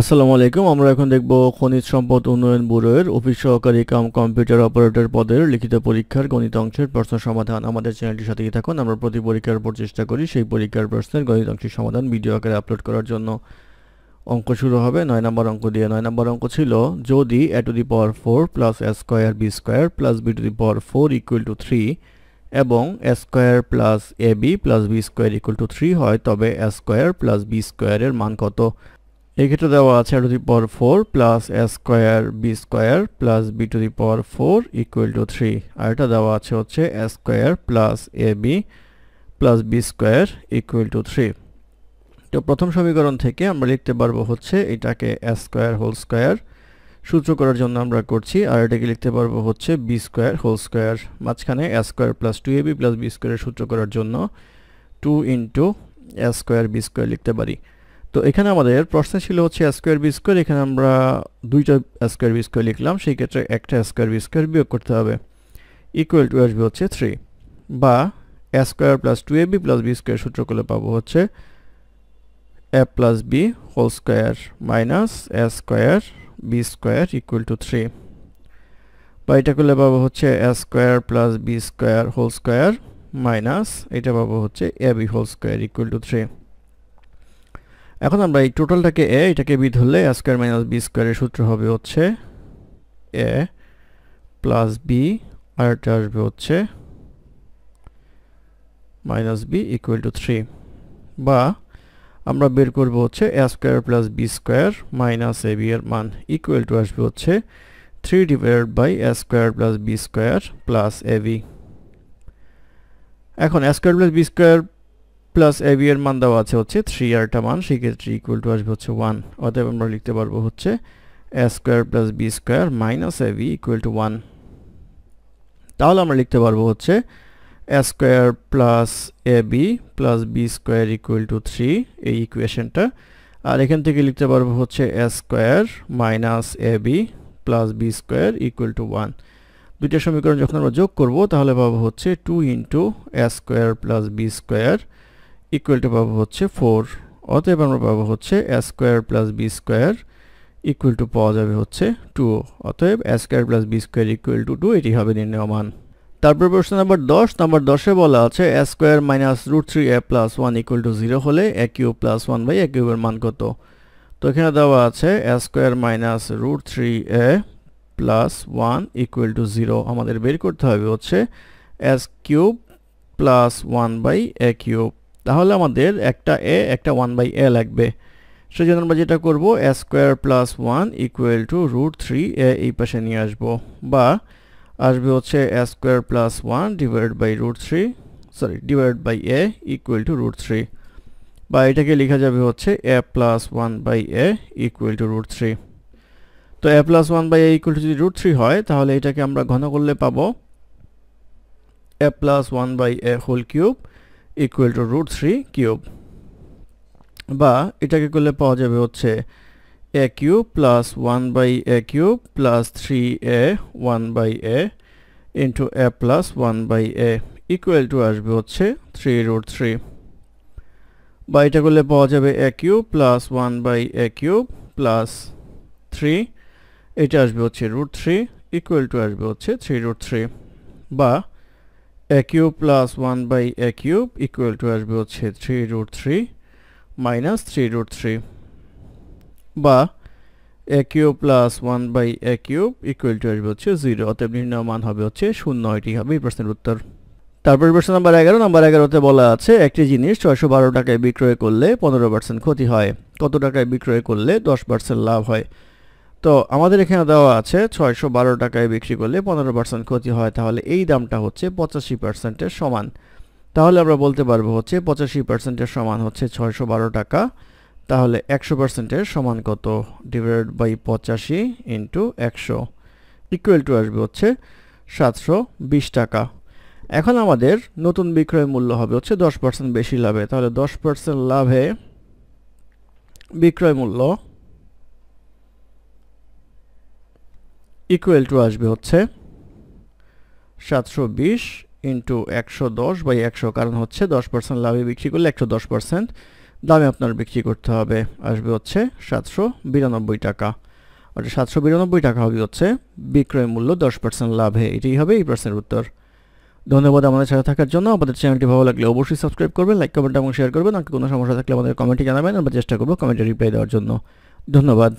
আসসালামু আলাইকুম আমরা এখন দেখব খনিজ সম্পদ উন্নয়ন ব্যুরোয়ের অফিস সহকারী কাম কম্পিউটার অপারেটর পদের লিখিত পরীক্ষার গণিত অংশের প্রশ্ন সমাধান আমাদের চ্যানেলটির সাথেই থাকুন আমরা প্রতি পরীক্ষার উপর চেষ্টা করি সেই পরীক্ষার প্রশ্নের গণিত অংশের সমাধান ভিডিও আকারে আপলোড করার জন্য অঙ্ক শুরু হবে নয় নম্বর অঙ্ক দিয়ে নয় নম্বর অঙ্ক ছিল যদি a to the power four plus a square b square plus b to the power four equal to three এবং a square plus a b plus b square equal to three হয় তবে এ স্কোয়ার প্লাস বি স্কোয়ারের মান কত এক্ষেত্রে দেওয়া আছে আর to the power four plus a square b square plus b to the power four equal to three আর এটা দেওয়া আছে হচ্ছে a square plus a b plus b square equal to three তো প্রথম সমীকরণ থেকে আমরা লিখতে পারবো হচ্ছে এটাকে এ স্কোয়ার হোল স্কোয়ার সূত্র করার জন্য আমরা করছি আর এটাকে লিখতে পারবো হচ্ছে বি স্কোয়ার হোল স্কোয়ার মাঝখানে a square plus two a b plus b square সূত্র করার জন্য two into a square b square লিখতে পারি তো এখানে আমাদের প্রশ্ন ছিল হচ্ছে স্কোয়ার বি স্কোয়ার এখানে আমরা দুইটা স্কোয়ার বি স্কোয়ার লিখলাম সেই ক্ষেত্রে একটা স্কোয়ার বি স্কোয়ার বিয়োগ করতে হবে ইকুয়াল টু আসবে হচ্ছে থ্রি বা a square plus two a b plus b square সূত্র করলে পাবো হচ্ছে a plus b whole square minus a square b square equal to three বা এটা করলে পাবো হচ্ছে a square plus b square whole square minus এটা পাবো হচ্ছে a b whole square equal to three এখন আমরা এই টোটালটাকে এ এটাকে বি ধরলে এ স্কোয়ার মাইনাস বি স্কোয়ারের সূত্র হবে হচ্ছে এ প্লাস বি আর এটা আসবে হচ্ছে minus b equal to three বা আমরা বের করব হচ্ছে a square plus b square minus a b এর মান ইকুয়াল টু আসবে হচ্ছে three divide by a square plus b square plus a b এখন a square plus b square plus a b এর মান দেওয়া আছে হচ্ছে থ্রি আরটা মান সেক্ষেত্রে ইকুয়াল টু আসবে হচ্ছে ওয়ান অতএব আমরা লিখতে পারবো হচ্ছে S square plus b square minus AV equal to one তাহলে আমরা লিখতে পারবো হচ্ছে S square plus a b plus b square equal to three এই ইকুয়েশনটা আর এখান থেকে লিখতে পারবো হচ্ছে S square minus a b plus b square equal to one দুইটা সমীকরণ যখন আমরা যোগ করবো তাহলে পাবো হচ্ছে two into S square plus b square equal to পাবো হচ্ছে ফোর অতএব আমরা পাবো হচ্ছে S square plus b square equal to পাওয়া যাবে হচ্ছে টু অতএব S square plus b square equal to two এটি হবে নির্ণয় মান তারপর প্রশ্ন নাম্বার দশ নাম্বার দশে বলা আছে S square minus root three a plus one equal to zero হলে এক ইউ প্লাস ওয়ান বাই এ কিউবের মান কত তো এখানে দেওয়া আছে S square minus root three a plus one equal to zero আমাদের বের করতে হবে হচ্ছে S cube plus one by a cube তাহলে আমাদের একটা এ একটা ওয়ান বাই এ লাগবে সেজন্য আমরা যেটা করবো a square plus one equal to root three a এই পাশে নিয়ে আসবো বা আসবে হচ্ছে a square plus one divide by root three sorry divide by a equal to root three বা এটাকে লেখা যাবে হচ্ছে a plus one by a equal to root three তো a plus one by a equal to যদি root three হয় তাহলে এটাকে আমরা ঘন করলে পাবো a plus one by a whole cube equal to root three cube বা এটাকে করলে পাওয়া যাবে হচ্ছে a cube plus one by a cube plus three a one by a into a plus one by a equal to আসবে হচ্ছে three root three বা এটা করলে পাওয়া যাবে a cube plus one by a cube plus three এটা আসবে হচ্ছে রুট থ্রি ইকুয়াল টু আসবে হচ্ছে থ্রি রুট থ্রি বা a cube plus 1 by a cube equal to আসবে হচ্ছে 3 root 3 minus 3 root 3 বা a cube plus 1 by a cube equal to আসবে হচ্ছে 0 অতএব নির্ণয় মান হবে হচ্ছে শূন্য এটি হবে এই প্রশ্নের উত্তর তারপর প্রশ্ন নাম্বার এগারো নাম্বার এগারোতে বলা আছে একটি জিনিস ছয়শো বারো টাকায় বিক্রয় করলে পনেরো পার্সেন্ট ক্ষতি হয় কত টাকায় বিক্রয় করলে দশ পার্সেন্ট লাভ হয় তো আমাদের এখানে দেওয়া আছে ছয়শো বারো টাকায় বিক্রি করলে পনেরো পার্সেন্ট ক্ষতি হয় তাহলে এই দামটা হচ্ছে পঁচাশি পার্সেন্টের সমান তাহলে আমরা বলতে পারবো হচ্ছে পঁচাশি পার্সেন্টের সমান হচ্ছে ছয়শো বারো টাকা তাহলে একশো পার্সেন্টের সমান কত ডিভাইড বাই পঁচাশি ইন্টু একশো ইকুয়াল টু আসবে হচ্ছে সাতশো বিশ টাকা এখন আমাদের নতুন বিক্রয় মূল্য হবে হচ্ছে দশ পার্সেন্ট বেশি লাভে তাহলে দশ পার্সেন্ট লাভে বিক্রয় মূল্য ইকুয়াল টু আসবে হচ্ছে সাতশো বিশ ইন্টু একশো দশ বাই একশো কারণ হচ্ছে দশ পার্সেন্ট লাভে বিক্রি করলে একশো দশ পার্সেন্ট দামে আপনার বিক্রি করতে হবে আসবে হচ্ছে সাতশো বিরানব্বই টাকা অর্থাৎ সাতশো বিরানব্বই টাকা হবে হচ্ছে বিক্রয় মূল্য দশ পার্সেন্ট লাভে এটাই হবে এই প্রশ্নের উত্তর ধন্যবাদ আমাদের সাথে থাকার জন্য আমাদের চ্যানেলটি ভালো লাগলে অবশ্যই সাবস্ক্রাইব করবেন লাইক কমেন্ট এবং শেয়ার করবেন আর কোনো সমস্যা থাকলে আমাদের কমেন্টে জানাবেন আমরা চেষ্টা করবো কমেন্টে রিপ্লাই দেওয়ার জন্য ধন্যবাদ